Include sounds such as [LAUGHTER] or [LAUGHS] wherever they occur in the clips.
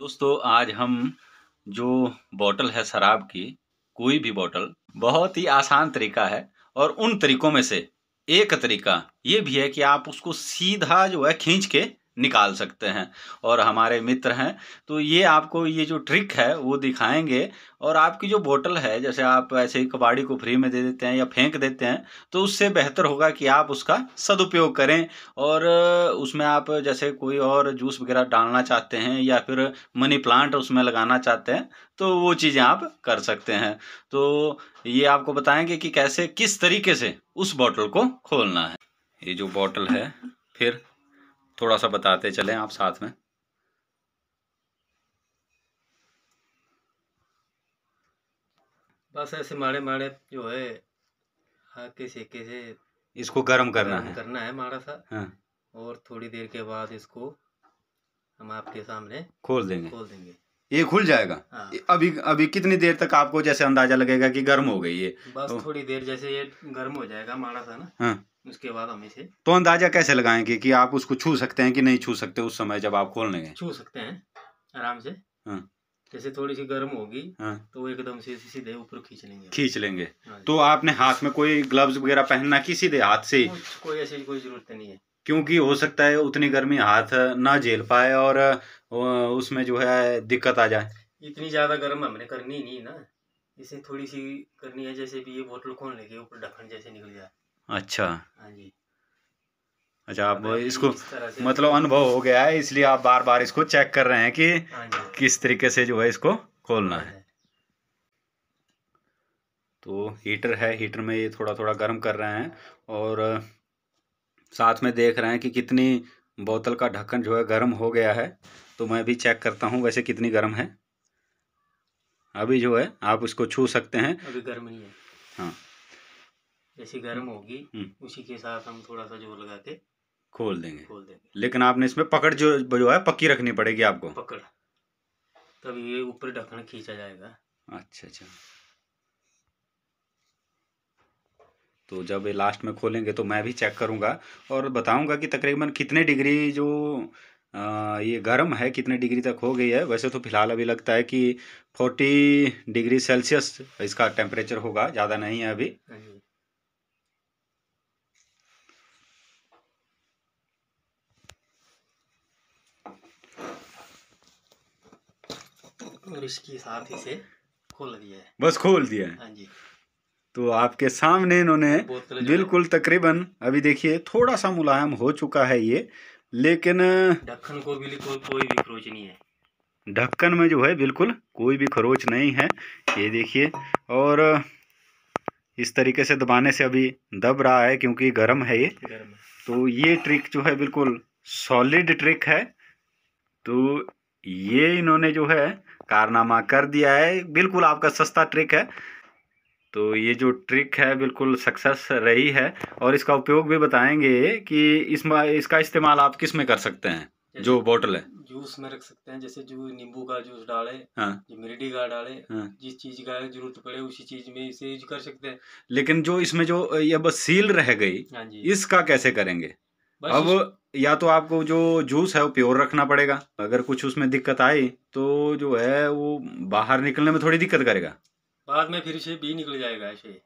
दोस्तों आज हम जो बॉटल है शराब की कोई भी बॉटल बहुत ही आसान तरीका है और उन तरीकों में से एक तरीका ये भी है कि आप उसको सीधा जो है खींच के निकाल सकते हैं और हमारे मित्र हैं तो ये आपको ये जो ट्रिक है वो दिखाएंगे और आपकी जो बोतल है जैसे आप ऐसे ही कबाड़ी को फ्री में दे देते हैं या फेंक देते हैं तो उससे बेहतर होगा कि आप उसका सदुपयोग करें और उसमें आप जैसे कोई और जूस वगैरह डालना चाहते हैं या फिर मनी प्लांट उसमें लगाना चाहते हैं तो वो चीज़ें आप कर सकते हैं तो ये आपको बताएंगे कि कैसे किस तरीके से उस बॉटल को खोलना है ये जो बॉटल है फिर थोड़ा सा बताते चलें आप साथ में बस ऐसे माड़े माड़े जो है हाके सेके से इसको गर्म करना है करना है माड़ा सा हाँ। और थोड़ी देर के बाद इसको हम आपके सामने खोल देंगे खोल देंगे ये खुल जाएगा हाँ। अभी अभी कितनी देर तक आपको जैसे अंदाजा लगेगा कि गर्म हो गई है बस तो, थोड़ी देर जैसे ये गर्म हो जाएगा माड़ा सा ना हाँ। उसके बाद हम इसे तो अंदाजा कैसे लगाएंगे कि आप उसको छू सकते हैं कि नहीं छू सकते उस समय जब आप खोलने गए छू सकते हैं आराम से हाँ। जैसे थोड़ी सी गर्म होगी हाँ। तो एकदम से सीधे ऊपर खींच लेंगे खींच लेंगे हाँ तो आपने हाथ में कोई ग्लव्स वगैरह पहनना कि सीधे हाथ से कोई ऐसी कोई जरूरत नहीं है क्योंकि हो सकता है उतनी गर्मी हाथ ना झेल पाए और उसमें जो है दिक्कत आ जाए इतनी ज़्यादा गर्म हमने करनी नहीं ना इसे थोड़ी सी करनी है जैसे भी ये बोतल खोल लेके ऊपर ढक्कन जैसे निकल जाए अच्छा हाँ जी अच्छा आप इसको इस मतलब अनुभव हो गया है इसलिए आप बार बार इसको चेक कर रहे हैं कि हाँ किस तरीके से जो है इसको खोलना हाँ है तो हीटर है हीटर में ये थोड़ा थोड़ा गर्म कर रहे हैं और साथ में देख रहे हैं कि कितनी बोतल का ढक्कन जो है गर्म हो गया है तो मैं भी चेक करता हूँ वैसे कितनी गर्म है अभी जो है आप उसको छू सकते हैं अभी गर्म ही है हाँ जैसी गर्म होगी हम्म। उसी के साथ हम थोड़ा सा जोर लगा के खोल देंगे खोल देंगे लेकिन आपने इसमें पकड़ जो जो है पक्की रखनी पड़ेगी आपको पकड़ तब ये ऊपर ढक्कन खींचा जाएगा अच्छा अच्छा तो जब ये लास्ट में खोलेंगे तो मैं भी चेक करूँगा और बताऊँगा कि तकरीबन कितने डिग्री जो आ, ये गर्म है कितने डिग्री तक हो गई है वैसे तो फिलहाल अभी लगता है कि फोर्टी डिग्री सेल्सियस इसका टेम्परेचर होगा ज़्यादा नहीं है अभी और इसकी साथ ही से खोल दिया है बस खोल दिया है हाँ जी तो आपके सामने इन्होंने बिल्कुल तकरीबन अभी देखिए थोड़ा सा मुलायम हो चुका है ये लेकिन ढक्कन को बिल्कुल कोई भी खरोच नहीं है ढक्कन में जो है बिल्कुल कोई भी खरोच नहीं है ये देखिए और इस तरीके से दबाने से अभी दब रहा है क्योंकि गर्म है ये गर्म तो ये ट्रिक जो है बिल्कुल सॉलिड ट्रिक है तो ये इन्होंने जो है कारनामा कर दिया है बिल्कुल आपका सस्ता ट्रिक है तो ये जो ट्रिक है बिल्कुल सक्सेस रही है और इसका उपयोग भी बताएंगे कि इसमें इसका इस्तेमाल आप किस में कर सकते हैं जो बोतल है जूस में रख सकते हैं जैसे जो नींबू का जूस डाले हाँ। मिर्डी का डाले हाँ। जिस चीज का जरूरत पड़े उसी चीज में इसे यूज कर सकते हैं लेकिन जो इसमें जो ये बस सील रह गई हाँ इसका कैसे करेंगे अब या तो आपको जो जूस है वो प्योर रखना पड़ेगा अगर कुछ उसमें दिक्कत आई तो जो है वो बाहर निकलने में थोड़ी दिक्कत करेगा बाद में फिर से बी निकल जाएगा ऐसे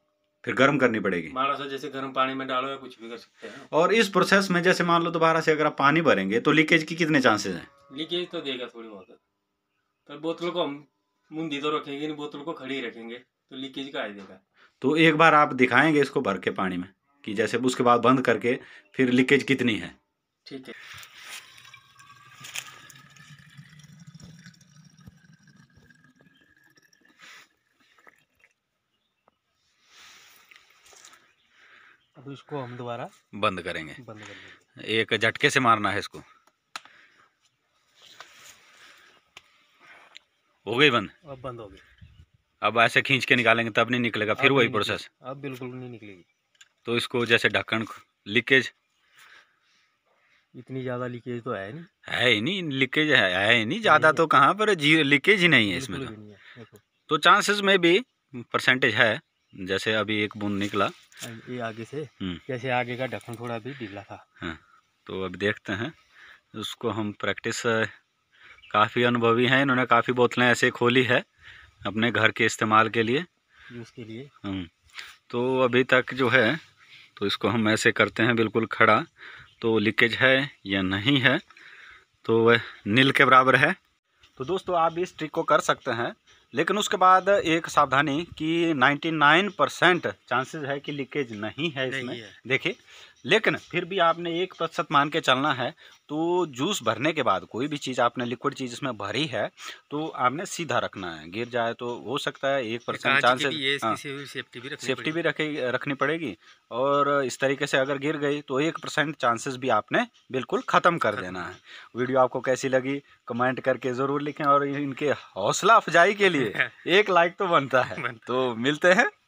फिर गर्म करनी पड़ेगी माड़ा सा जैसे गर्म पानी में डालो या कुछ भी कर सकते हैं और इस प्रोसेस में जैसे मान लो दोबारा से अगर आप पानी भरेंगे तो लीकेज की कितने चांसेस हैं लीकेज तो देगा थोड़ी बहुत पर बोतल को हम मुंदी तो रखेंगे नहीं बोतल को खड़ी रखेंगे तो लीकेज का आ जाएगा तो एक बार आप दिखाएंगे इसको भर के पानी में कि जैसे उसके बाद बंद करके फिर लीकेज कितनी है ठीक है अब तो इसको हम दोबारा बंद करेंगे बंद करेंगे एक झटके से मारना है इसको हो गई बंद अब बंद हो गई अब ऐसे खींच के निकालेंगे तब नहीं निकलेगा फिर वही प्रोसेस अब बिल्कुल नहीं निकलेगी तो इसको जैसे ढक्कन लीकेज इतनी ज़्यादा लीकेज तो है नहीं है ही नहीं लीकेज है है ही नहीं ज़्यादा तो कहाँ पर जी लीकेज ही नहीं है इसमें तो चांसेस तो में भी परसेंटेज है जैसे अभी एक बूंद निकला ये आगे से हम्म। जैसे आगे का ढक्कन थोड़ा भी ढीला था हाँ। तो अब देखते हैं उसको हम प्रैक्टिस काफ़ी अनुभवी हैं इन्होंने काफ़ी बोतलें ऐसे खोली है अपने घर के इस्तेमाल के लिए यूज़ के लिए हम्म, तो अभी तक जो है तो इसको हम ऐसे करते हैं बिल्कुल खड़ा तो लीकेज है या नहीं है तो वह नील के बराबर है तो दोस्तों आप इस ट्रिक को कर सकते हैं लेकिन उसके बाद एक सावधानी कि 99 परसेंट चांसेस है कि लीकेज नहीं है इसमें देखिए लेकिन फिर भी आपने एक प्रतिशत मान के चलना है तो जूस भरने के बाद कोई भी चीज़ आपने लिक्विड चीज़ इसमें भरी है तो आपने सीधा रखना है गिर जाए तो हो सकता है एक परसेंट चांस हाँ। सेफ्टी भी सेफ्टी भी रखे रखनी पड़ेगी और इस तरीके से अगर गिर गई तो एक परसेंट चांसेस भी आपने बिल्कुल ख़त्म कर देना है वीडियो आपको कैसी लगी कमेंट करके ज़रूर लिखें और इनके हौसला अफजाई के लिए [LAUGHS] एक लाइक तो बनता है तो मिलते हैं